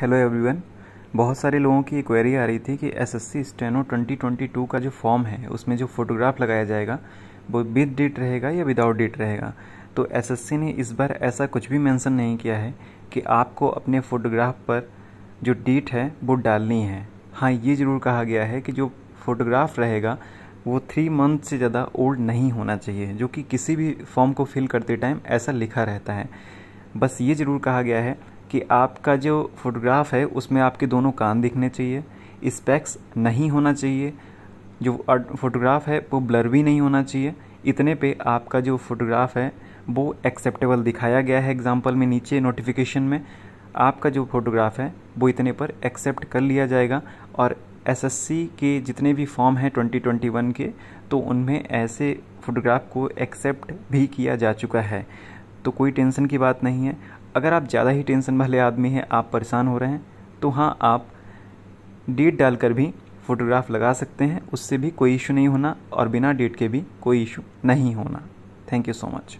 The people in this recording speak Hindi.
हेलो एवरीवन बहुत सारे लोगों की क्वेरी आ रही थी कि S S C steno twenty twenty two का जो फॉर्म है उसमें जो फोटोग्राफ लगाया जाएगा वो विद डेट रहेगा या विदाउट डेट रहेगा तो एस एस सी ने इस बार ऐसा कुछ भी मेंशन नहीं किया है कि आपको अपने फोटोग्राफ पर जो डेट है वो डालनी है हाँ ये ज़रूर कहा गया है कि जो फोटोग्राफ रहेगा वो थ्री मंथ से ज़्यादा ओल्ड नहीं होना चाहिए जो कि किसी भी फॉर्म को फिल करते टाइम ऐसा लिखा रहता है बस ये ज़रूर कहा गया है कि आपका जो फोटोग्राफ है उसमें आपके दोनों कान दिखने चाहिए स्पेक्स नहीं होना चाहिए जो फोटोग्राफ है वो ब्लर भी नहीं होना चाहिए इतने पे आपका जो फोटोग्राफ है वो एक्सेप्टेबल दिखाया गया है एग्जाम्पल में नीचे नोटिफिकेशन में आपका जो फोटोग्राफ है वो इतने पर एक्सेप्ट कर लिया जाएगा और एसएससी के जितने भी फॉर्म हैं 2021 के तो उनमें ऐसे फोटोग्राफ को एक्सेप्ट भी किया जा चुका है तो कोई टेंशन की बात नहीं है अगर आप ज़्यादा ही टेंशन वाले आदमी हैं आप परेशान हो रहे हैं तो हाँ आप डेट डालकर भी फ़ोटोग्राफ लगा सकते हैं उससे भी कोई इशू नहीं होना और बिना डेट के भी कोई इशू नहीं होना थैंक यू सो मच